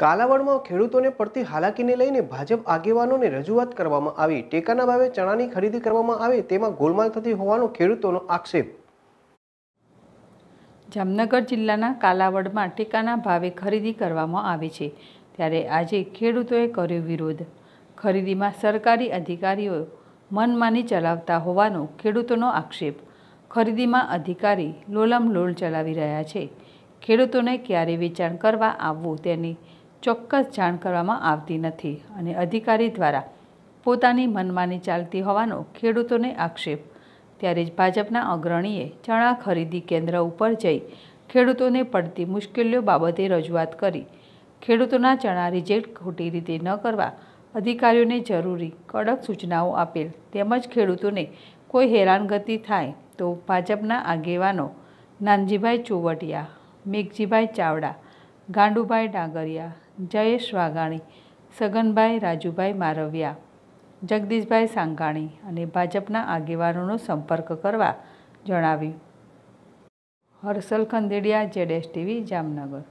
કાલાવડમાં ખેડૂતોને પડતી હાલાકીને લઈને ભાજપ આગેવાનોને રજૂઆત કરવામાં આવી ટેકાના ભાવે ચણાની ખરીદી કરવામાં આવે તેમાં ગોલમાલ થતી હોવાનો ખેડૂતોનો આક્ષેપ જામનગર જિલ્લાના કાલાવડમાં ટેકાના ભાવે ખરીદી કરવામાં આવે છે ત્યારે આજે ખેડૂતોએ કર્યો વિરોધ ખરીદીમાં સરકારી અધિકારીઓ મનમાની ચલાવતા હોવાનો ખેડૂતોનો આક્ષેપ ખરીદીમાં અધિકારી લોલ ચલાવી રહ્યા છે ખેડૂતોને ક્યારે વેચાણ કરવા આવવું તેની ચોક્કસ જાણ કરવામાં આવતી નથી અને અધિકારી દ્વારા પોતાની મનમાની ચાલતી હોવાનો ખેડૂતોને આક્ષેપ ત્યારે જ ભાજપના અગ્રણીએ ચણા ખરીદી કેન્દ્ર ઉપર જઈ ખેડૂતોને પડતી મુશ્કેલીઓ બાબતે રજૂઆત કરી ખેડૂતોના ચણા રિજેક્ટ ખોટી રીતે ન કરવા અધિકારીઓને જરૂરી કડક સૂચનાઓ આપેલ તેમજ ખેડૂતોને કોઈ હેરાનગતિ થાય તો ભાજપના આગેવાનો નાનજીભાઈ ચોવટિયા મેઘજીભાઈ ચાવડા ગાંડુભાઈ ડાંગરિયા જયેશ વાઘાણી સગનભાઈ રાજુભાઈ મારવિયા જગદીશભાઈ સાંઘાણી અને ભાજપના આગેવાનોનો સંપર્ક કરવા જણાવ્યું હર્ષલ ખંદેડિયા જેડેશ ટીવી જામનગર